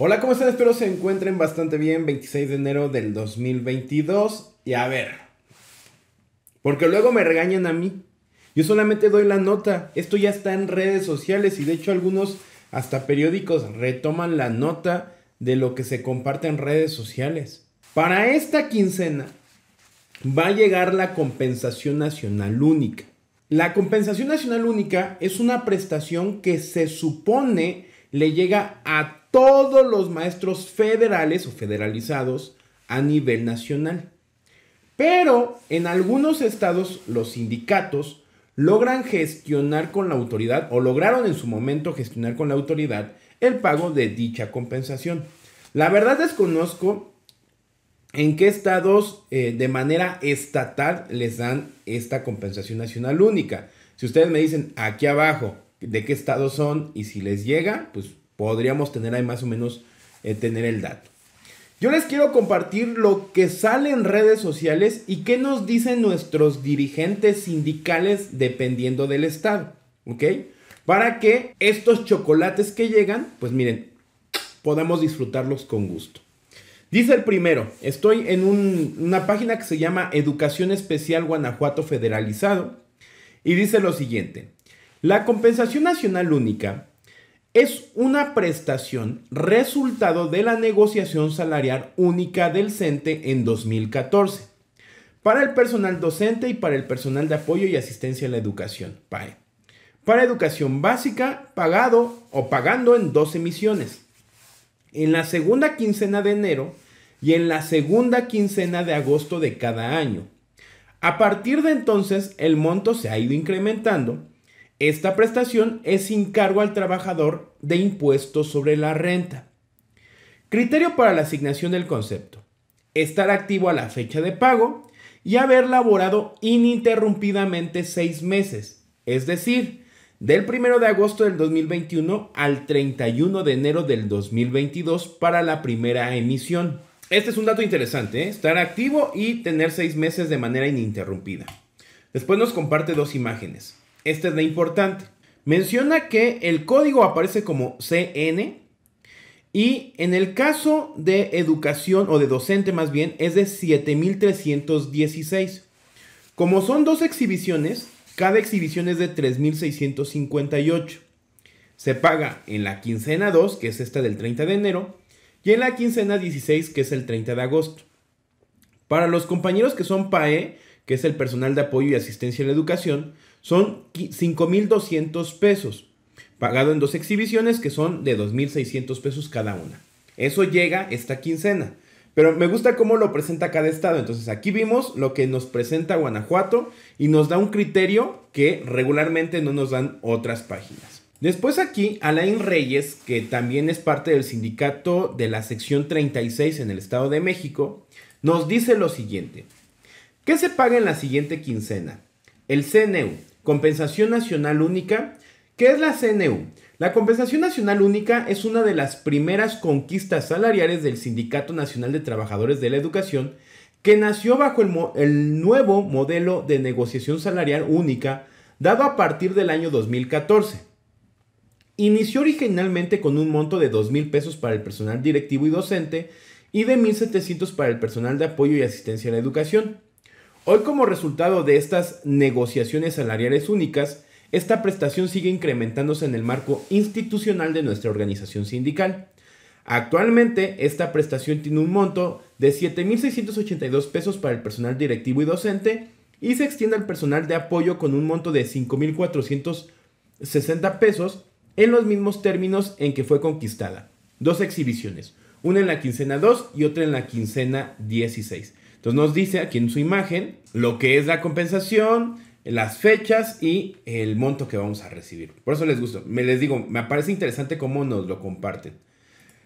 Hola, ¿cómo están? Espero se encuentren bastante bien. 26 de enero del 2022. Y a ver, porque luego me regañan a mí. Yo solamente doy la nota. Esto ya está en redes sociales y de hecho algunos hasta periódicos retoman la nota de lo que se comparte en redes sociales. Para esta quincena va a llegar la compensación nacional única. La compensación nacional única es una prestación que se supone le llega a todos los maestros federales o federalizados a nivel nacional. Pero en algunos estados los sindicatos logran gestionar con la autoridad o lograron en su momento gestionar con la autoridad el pago de dicha compensación. La verdad desconozco en qué estados eh, de manera estatal les dan esta compensación nacional única. Si ustedes me dicen aquí abajo de qué estados son y si les llega, pues Podríamos tener ahí más o menos eh, tener el dato. Yo les quiero compartir lo que sale en redes sociales y qué nos dicen nuestros dirigentes sindicales dependiendo del estado, ¿ok? Para que estos chocolates que llegan, pues miren, podamos disfrutarlos con gusto. Dice el primero, estoy en una página que se llama Educación Especial Guanajuato Federalizado y dice lo siguiente, la compensación nacional única es una prestación resultado de la negociación salarial única del CENTE en 2014 para el personal docente y para el personal de apoyo y asistencia a la educación, PAE. Para educación básica, pagado o pagando en dos emisiones. En la segunda quincena de enero y en la segunda quincena de agosto de cada año. A partir de entonces, el monto se ha ido incrementando esta prestación es sin cargo al trabajador de impuestos sobre la renta. Criterio para la asignación del concepto. Estar activo a la fecha de pago y haber laborado ininterrumpidamente seis meses, es decir, del 1 de agosto del 2021 al 31 de enero del 2022 para la primera emisión. Este es un dato interesante, ¿eh? estar activo y tener seis meses de manera ininterrumpida. Después nos comparte dos imágenes esta es la importante. Menciona que el código aparece como CN y en el caso de educación o de docente más bien es de 7316. Como son dos exhibiciones, cada exhibición es de 3658. Se paga en la quincena 2, que es esta del 30 de enero, y en la quincena 16, que es el 30 de agosto. Para los compañeros que son PAE, que es el personal de apoyo y asistencia en la educación, son 5.200 pesos, pagado en dos exhibiciones que son de 2.600 pesos cada una. Eso llega esta quincena. Pero me gusta cómo lo presenta cada estado. Entonces aquí vimos lo que nos presenta Guanajuato y nos da un criterio que regularmente no nos dan otras páginas. Después aquí, Alain Reyes, que también es parte del sindicato de la sección 36 en el Estado de México, nos dice lo siguiente. ¿Qué se paga en la siguiente quincena? El CNU, Compensación Nacional Única. ¿Qué es la CNU? La Compensación Nacional Única es una de las primeras conquistas salariales del Sindicato Nacional de Trabajadores de la Educación que nació bajo el, nuevo modelo de negociación salarial única dado a partir del año 2014. Inició originalmente con un monto de 2.000 pesos para el personal directivo y docente y de 1.700 para el personal de apoyo y asistencia a la educación. Hoy como resultado de estas negociaciones salariales únicas, esta prestación sigue incrementándose en el marco institucional de nuestra organización sindical. Actualmente, esta prestación tiene un monto de 7.682 pesos para el personal directivo y docente y se extiende al personal de apoyo con un monto de 5.460 pesos en los mismos términos en que fue conquistada. Dos exhibiciones, una en la quincena 2 y otra en la quincena 16. Entonces nos dice aquí en su imagen lo que es la compensación, las fechas y el monto que vamos a recibir. Por eso les gusto. Me les digo, me parece interesante cómo nos lo comparten.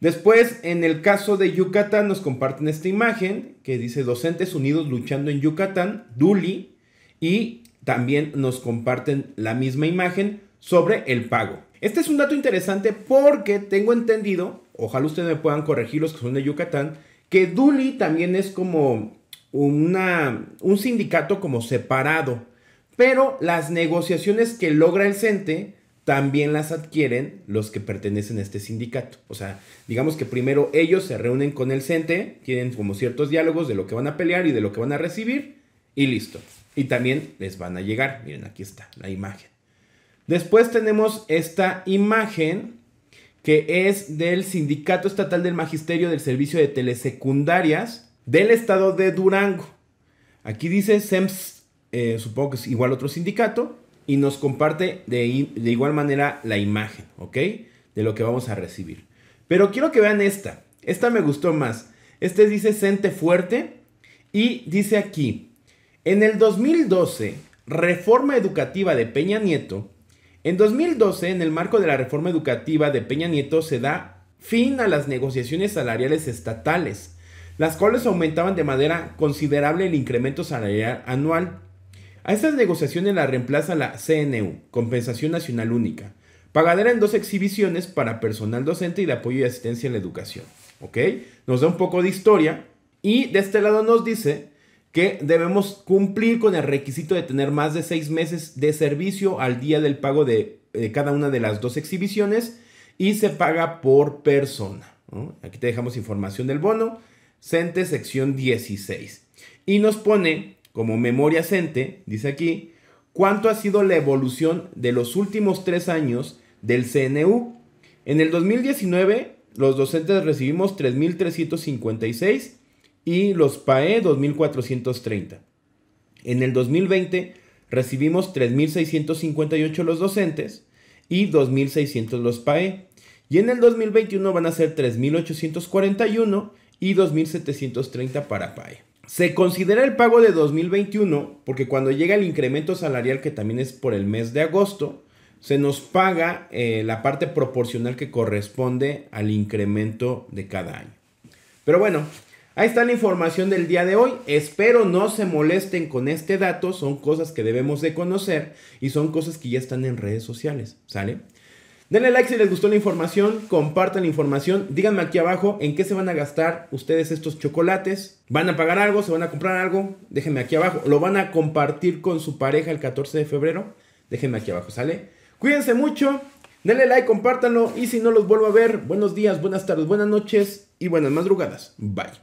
Después, en el caso de Yucatán, nos comparten esta imagen que dice Docentes Unidos luchando en Yucatán, Duli, y también nos comparten la misma imagen sobre el pago. Este es un dato interesante porque tengo entendido, ojalá ustedes me puedan corregir los que son de Yucatán, que Duli también es como una, un sindicato como separado, pero las negociaciones que logra el CENTE también las adquieren los que pertenecen a este sindicato. O sea, digamos que primero ellos se reúnen con el CENTE, tienen como ciertos diálogos de lo que van a pelear y de lo que van a recibir, y listo. Y también les van a llegar. Miren, aquí está la imagen. Después tenemos esta imagen que es del Sindicato Estatal del Magisterio del Servicio de Telesecundarias del Estado de Durango. Aquí dice SEMS, eh, supongo que es igual otro sindicato, y nos comparte de, de igual manera la imagen, ¿ok? De lo que vamos a recibir. Pero quiero que vean esta. Esta me gustó más. Este dice Sente Fuerte y dice aquí, en el 2012, reforma educativa de Peña Nieto en 2012, en el marco de la reforma educativa de Peña Nieto, se da fin a las negociaciones salariales estatales, las cuales aumentaban de manera considerable el incremento salarial anual. A estas negociaciones la reemplaza la CNU, Compensación Nacional Única, pagadera en dos exhibiciones para personal docente y de apoyo y asistencia en la educación. ¿Ok? Nos da un poco de historia y de este lado nos dice que debemos cumplir con el requisito de tener más de seis meses de servicio al día del pago de, cada una de las dos exhibiciones y se paga por persona. Aquí te dejamos información del bono, CENTE sección 16. Y nos pone como memoria CENTE, dice aquí, cuánto ha sido la evolución de los últimos tres años del CNU. En el 2019, los docentes recibimos 3.356 y los PAE 2430. En el 2020 recibimos 3658 los docentes y 2600 los PAE. Y en el 2021 van a ser 3841 y 2730 para PAE. Se considera el pago de 2021 porque cuando llega el incremento salarial que también es por el mes de agosto, se nos paga eh, la parte proporcional que corresponde al incremento de cada año. Pero bueno, Ahí está la información del día de hoy. Espero no se molesten con este dato. Son cosas que debemos de conocer y son cosas que ya están en redes sociales. ¿Sale? Denle like si les gustó la información, compartan la información, díganme aquí abajo en qué se van a gastar ustedes estos chocolates. ¿Van a pagar algo? ¿Se van a comprar algo? Déjenme aquí abajo. ¿Lo van a compartir con su pareja el 14 de febrero? Déjenme aquí abajo, ¿sale? Cuídense mucho, denle like, compártanlo y si no los vuelvo a ver, buenos días, buenas tardes, buenas noches y buenas madrugadas. Bye.